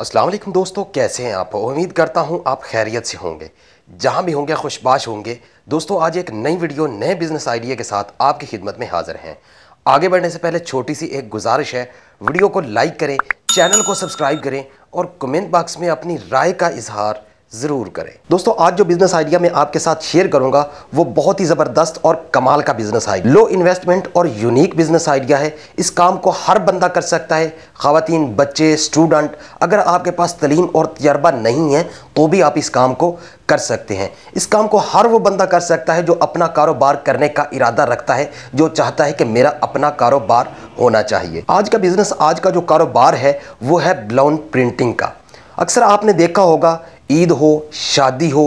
अस्सलाम वालेकुम दोस्तों कैसे हैं आप उम्मीद करता हूं आप खैरियत से होंगे जहां भी होंगे खुशबाश होंगे दोस्तों आज एक नई वीडियो नए बिज़नेस आइडिया के साथ आपकी खिदमत में हाज़िर हैं आगे बढ़ने से पहले छोटी सी एक गुजारिश है वीडियो को लाइक करें चैनल को सब्सक्राइब करें और कमेंट बॉक्स में अपनी राय का इजहार ज़रूर करें दोस्तों आज जो बिज़नेस आइडिया मैं आपके साथ शेयर करूंगा वो बहुत ही ज़बरदस्त और कमाल का बिज़नेस आइडिया लो इन्वेस्टमेंट और यूनिक बिज़नेस आइडिया है इस काम को हर बंदा कर सकता है ख़वातीन बच्चे स्टूडेंट अगर आपके पास तलीम और तजर्बा नहीं है तो भी आप इस काम को कर सकते हैं इस काम को हर वो बंदा कर सकता है जो अपना कारोबार करने का इरादा रखता है जो चाहता है कि मेरा अपना कारोबार होना चाहिए आज का बिज़नेस आज का जो कारोबार है वो है ब्लाउन प्रिंटिंग का अक्सर आपने देखा होगा ईद हो शादी हो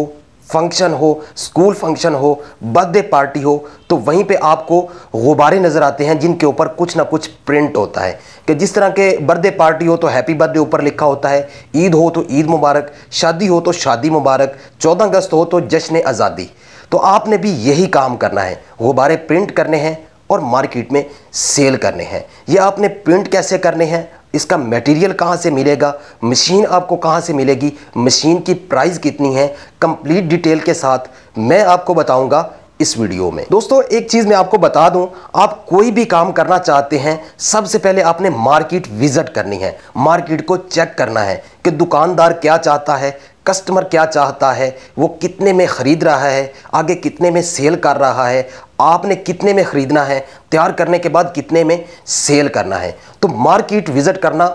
फंक्शन हो स्कूल फंक्शन हो बर्थडे पार्टी हो तो वहीं पे आपको गुब्बारे नज़र आते हैं जिनके ऊपर कुछ ना कुछ प्रिंट होता है कि जिस तरह के बर्थडे पार्टी हो तो हैप्पी बर्थडे ऊपर लिखा होता है ईद हो तो ईद मुबारक शादी हो तो शादी मुबारक चौदह अगस्त हो तो जश्न आज़ादी तो आपने भी यही काम करना है गुब्बारे प्रिंट करने हैं और मार्केट में सेल करने हैं ये आपने प्रिंट कैसे करने हैं इसका मटेरियल कहाँ से मिलेगा मशीन आपको कहाँ से मिलेगी मशीन की प्राइस कितनी है कंप्लीट डिटेल के साथ मैं आपको बताऊंगा इस वीडियो में दोस्तों एक चीज़ मैं आपको बता दूं आप कोई भी काम करना चाहते हैं सबसे पहले आपने मार्केट विजिट करनी है मार्केट को चेक करना है कि दुकानदार क्या चाहता है कस्टमर क्या चाहता है वो कितने में ख़रीद रहा है आगे कितने में सेल कर रहा है आपने कितने में ख़रीदना है तैयार करने के बाद कितने में सेल करना है तो मार्केट विज़िट करना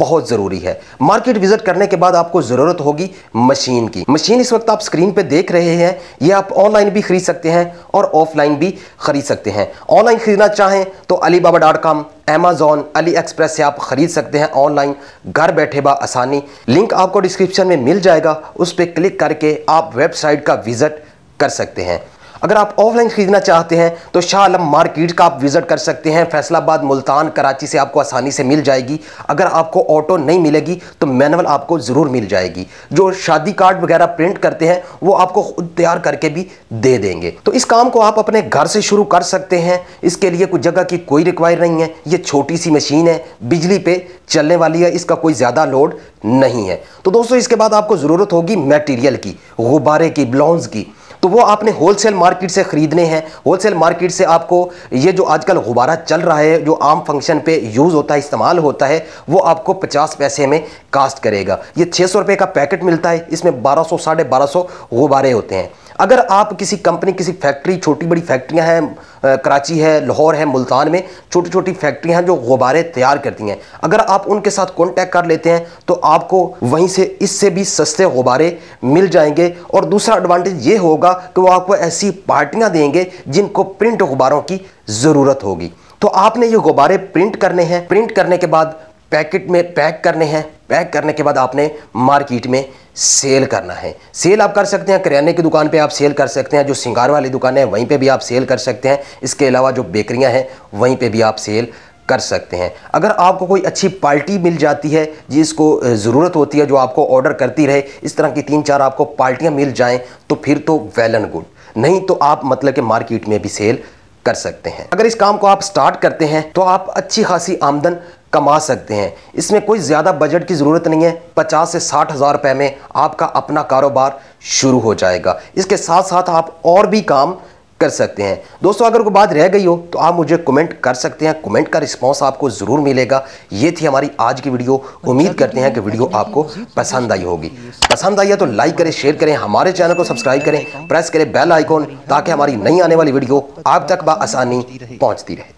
बहुत ज़रूरी है मार्केट विज़िट करने के बाद आपको ज़रूरत होगी मशीन की मशीन इस वक्त आप स्क्रीन पे देख रहे हैं ये आप ऑनलाइन भी ख़रीद सकते हैं और ऑफलाइन भी ख़रीद सकते हैं ऑनलाइन ख़रीदना चाहें तो Alibaba dot com Amazon AliExpress से आप ख़रीद सकते हैं ऑनलाइन घर बैठे बा आसानी लिंक आपको डिस्क्रिप्शन में मिल जाएगा उस पर क्लिक करके आप वेबसाइट का विज़िट कर सकते हैं अगर आप ऑफलाइन खरीदना चाहते हैं तो शाह आलम मार्केट का आप विजिट कर सकते हैं फैसलाबाद मुल्तान कराची से आपको आसानी से मिल जाएगी अगर आपको ऑटो नहीं मिलेगी तो मैनुअल आपको ज़रूर मिल जाएगी जो शादी कार्ड वगैरह प्रिंट करते हैं वो आपको खुद तैयार करके भी दे देंगे तो इस काम को आप अपने घर से शुरू कर सकते हैं इसके लिए कुछ जगह की कोई रिक्वायर नहीं है ये छोटी सी मशीन है बिजली पे चलने वाली है इसका कोई ज़्यादा लोड नहीं है तो दोस्तों इसके बाद आपको ज़रूरत होगी मटेरियल की गुब्बारे की ब्लाउज की तो वो आपने होलसेल मार्केट से ख़रीदने हैं होलसेल मार्केट से आपको ये जो आजकल गुब्बारा चल रहा है जो आम फंक्शन पे यूज़ होता है इस्तेमाल होता है वो आपको 50 पैसे में कास्ट करेगा ये 600 रुपए का पैकेट मिलता है इसमें 1200 सौ साढ़े बारह गुब्बारे होते हैं अगर आप किसी कंपनी किसी फैक्ट्री छोटी बड़ी फैक्ट्रियां हैं कराची है लाहौर है मुल्तान में छोटी छोटी फैक्ट्रियां हैं जो गुब्बारे तैयार करती हैं अगर आप उनके साथ कॉन्टैक्ट कर लेते हैं तो आपको वहीं से इससे भी सस्ते गुब्बारे मिल जाएंगे और दूसरा एडवांटेज ये होगा कि वो आपको ऐसी पार्टियाँ देंगे जिनको प्रिंट गुब्बारों की ज़रूरत होगी तो आपने ये गुब्बारे प्रिंट करने हैं प्रिंट करने के बाद पैकेट में पैक करने हैं पैक करने के बाद आपने मार्केट में सेल करना है सेल आप कर सकते हैं करियाने की दुकान पे आप सेल कर सकते हैं जो सिंगार वाली दुकान है वहीं पे भी आप सेल कर सकते हैं इसके अलावा जो बेकरियां हैं वहीं पे भी आप सेल कर सकते हैं अगर आपको कोई अच्छी पार्टी मिल जाती है जिसको ज़रूरत होती है जो आपको ऑर्डर करती रहे इस तरह की तीन चार आपको पार्टियाँ मिल जाएँ तो फिर तो वेल एंड गुड नहीं तो आप मतलब कि मार्केट में भी सेल कर सकते हैं अगर इस काम को आप स्टार्ट करते हैं तो आप अच्छी खासी आमदन कमा सकते हैं इसमें कोई ज़्यादा बजट की ज़रूरत नहीं है पचास से साठ हज़ार रुपये में आपका अपना कारोबार शुरू हो जाएगा इसके साथ साथ आप और भी काम कर सकते हैं दोस्तों अगर कोई बात रह गई हो तो आप मुझे कमेंट कर सकते हैं कमेंट का रिस्पांस आपको ज़रूर मिलेगा ये थी हमारी आज की वीडियो उम्मीद करते हैं कि वीडियो आपको पसंद आई होगी पसंद आई है तो लाइक करें शेयर करें हमारे चैनल को सब्सक्राइब करें प्रेस करें बेल आइकॉन ताकि हमारी नई आने वाली वीडियो आप तक बसानी पहुँचती रहे